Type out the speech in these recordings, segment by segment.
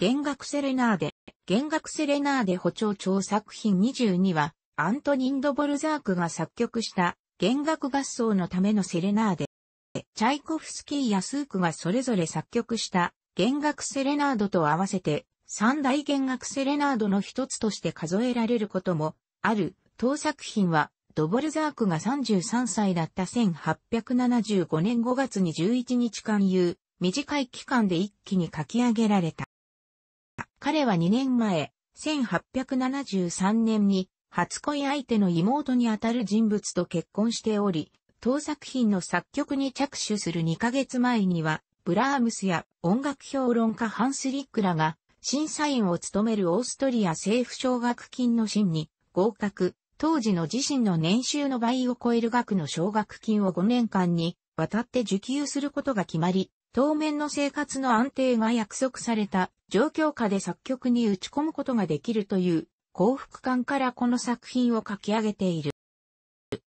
弦楽セレナーデ、弦楽セレナーデ補聴調作品22は、アントニンド・ボルザークが作曲した弦楽合奏のためのセレナーデ。チャイコフスキーやスークがそれぞれ作曲した弦楽セレナードと合わせて三大弦楽セレナードの一つとして数えられることもある。当作品はドボルザークが33歳だった1875年5月に11日間有短い期間で一気に書き上げられた。彼は2年前、1873年に初恋相手の妹にあたる人物と結婚しており、当作品の作曲に着手する2ヶ月前には、ブラームスや音楽評論家ハンス・リックらが審査員を務めるオーストリア政府奨学金の審に合格、当時の自身の年収の倍を超える額の奨学金を5年間に渡って受給することが決まり、当面の生活の安定が約束された状況下で作曲に打ち込むことができるという幸福感からこの作品を書き上げている。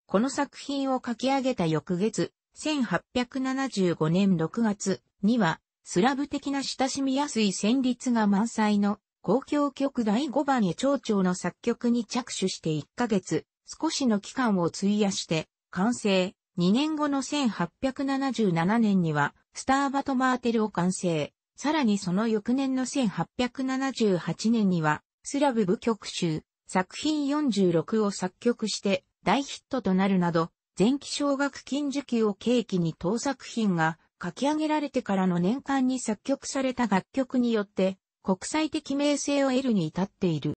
この作品を書き上げた翌月、1875年6月には、スラブ的な親しみやすい旋律が満載の公共曲第5番へ蝶々の作曲に着手して1ヶ月、少しの期間を費やして、完成、2年後の1877年には、スターバトマーテルを完成。さらにその翌年の1878年には、スラブ部曲集、作品46を作曲して大ヒットとなるなど、前期奨学金受給を契機に当作品が書き上げられてからの年間に作曲された楽曲によって国際的名声を得るに至っている。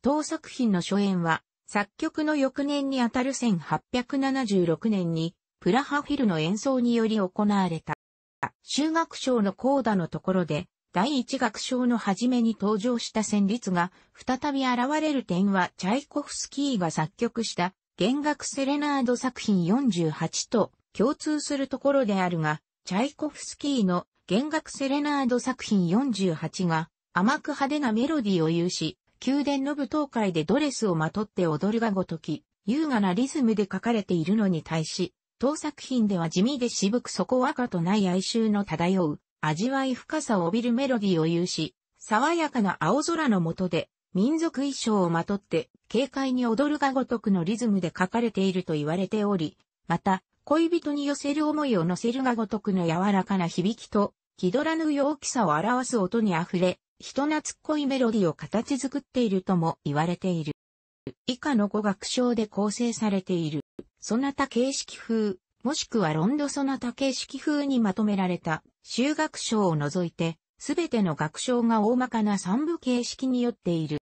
当作品の初演は作曲の翌年にあたる1876年にプラハフィルの演奏により行われた。修学賞の高田のところで、第一楽章の初めに登場した旋律が再び現れる点はチャイコフスキーが作曲した弦楽セレナード作品48と共通するところであるが、チャイコフスキーの弦楽セレナード作品48が甘く派手なメロディーを有し、宮殿の舞踏会でドレスをまとって踊るがごとき、優雅なリズムで書かれているのに対し、当作品では地味で渋く底赤とない哀愁の漂う、味わい深さを帯びるメロディーを有し、爽やかな青空の下で、民族衣装をまとって、軽快に踊るがごとくのリズムで書かれていると言われており、また、恋人に寄せる思いを乗せるがごとくの柔らかな響きと、気取らぬ陽気さを表す音に溢れ、人懐っこいメロディーを形作っているとも言われている。以下の語学章で構成されている。ソナタ形式風、もしくはロンドソナタ形式風にまとめられた、修学章を除いて、すべての学章が大まかな三部形式によっている。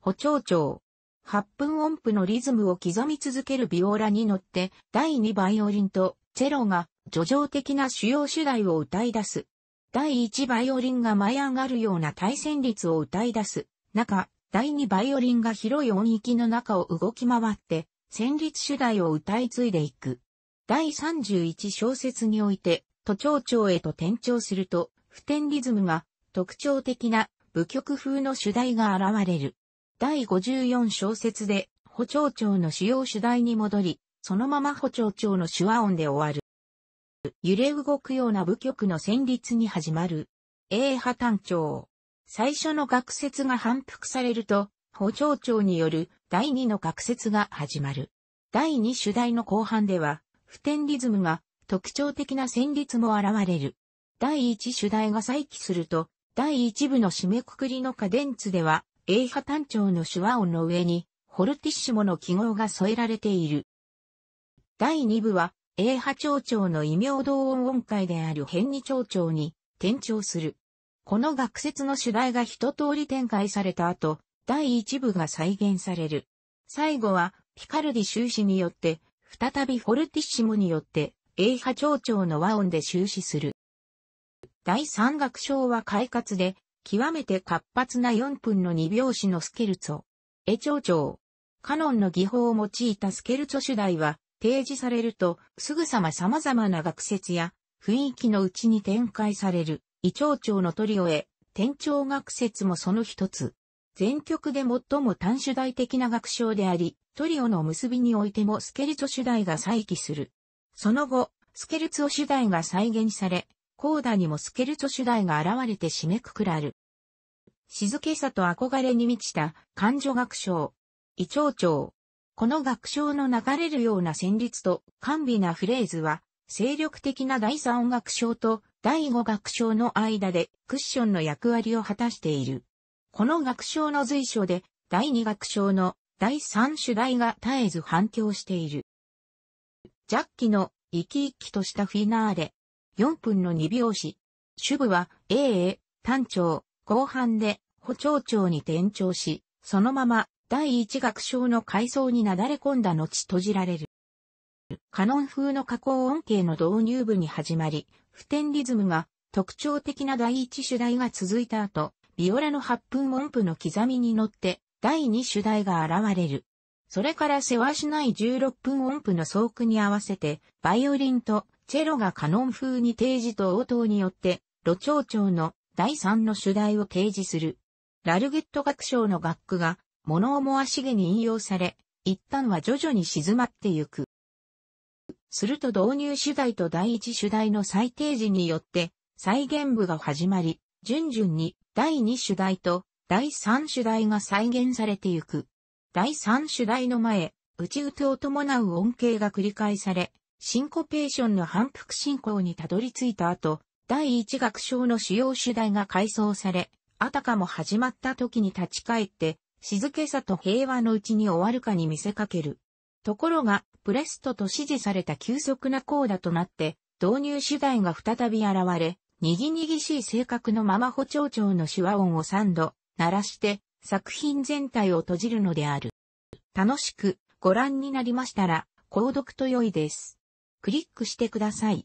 補聴長。八分音符のリズムを刻み続けるビオラに乗って、第二バイオリンとチェロが、叙情的な主要主題を歌い出す。第一バイオリンが舞い上がるような対戦率を歌い出す。中、第二バイオリンが広い音域の中を動き回って、旋律主題を歌い継いでいく。第31小節において、都庁長へと転調すると、普天リズムが特徴的な部曲風の主題が現れる。第54小節で、補聴長の主要主題に戻り、そのまま補聴長の手話音で終わる。揺れ動くような部曲の旋律に始まる。A 波単調。最初の学説が反復されると、補聴長による第2の学説が始まる。第2主題の後半では、普天リズムが特徴的な旋律も現れる。第1主題が再起すると、第1部の締めくくりのカデンツでは、A 波単調の手話音の上に、ホルティッシモの記号が添えられている。第2部は、A 波長調の異名同音音階である変二長調に転調する。この学説の主題が一通り展開された後、第1部が再現される。最後は、ピカルディ終始によって、再びフォルティッシモによって、英波長長の和音で終始する。第3楽章は快活で、極めて活発な4分の2拍子のスケルツォ。絵長長。カノンの技法を用いたスケルツォ主題は、提示されると、すぐさま様々な学説や、雰囲気のうちに展開される、異長長のトリオへ、転調学説もその一つ。全曲で最も単主題的な楽章であり、トリオの結びにおいてもスケルツォ主題が再起する。その後、スケルツォ主題が再現され、コーダにもスケルツォ主題が現れて締めくくらる。静けさと憧れに満ちた感情学章。胃腸長。この学章の流れるような旋律と甘美なフレーズは、精力的な第3音楽章と第5楽章の間でクッションの役割を果たしている。この学章の随所で、第二学章の第三主題が絶えず反響している。ジャッキの生き生きとしたフィナーレ。4分の2拍子。主部は A 単調、後半で補聴調に転調し、そのまま第一楽章の階層になだれ込んだ後閉じられる。カノン風の加工音形の導入部に始まり、普天リズムが特徴的な第一主題が続いた後、ビオラの八分音符の刻みに乗って、第二主題が現れる。それから世話しない16分音符の奏句に合わせて、バイオリンとチェロがカノン風に提示と応答によって、路長長の第3の主題を提示する。ラルゲット楽章の楽句が物思わしげに引用され、一旦は徐々に静まってゆく。すると導入主題と第一主題の再提示によって、再現部が始まり、順々に第2主題と第3主題が再現されてゆく。第3主題の前、内打を伴う音恵が繰り返され、シンコペーションの反復進行にたどり着いた後、第1楽章の主要主題が改装され、あたかも始まった時に立ち返って、静けさと平和のうちに終わるかに見せかける。ところが、プレストと指示された急速なコーダとなって、導入主題が再び現れ、にぎにぎしい性格のまま補聴長の手話音を3度鳴らして作品全体を閉じるのである。楽しくご覧になりましたら、購読と良いです。クリックしてください。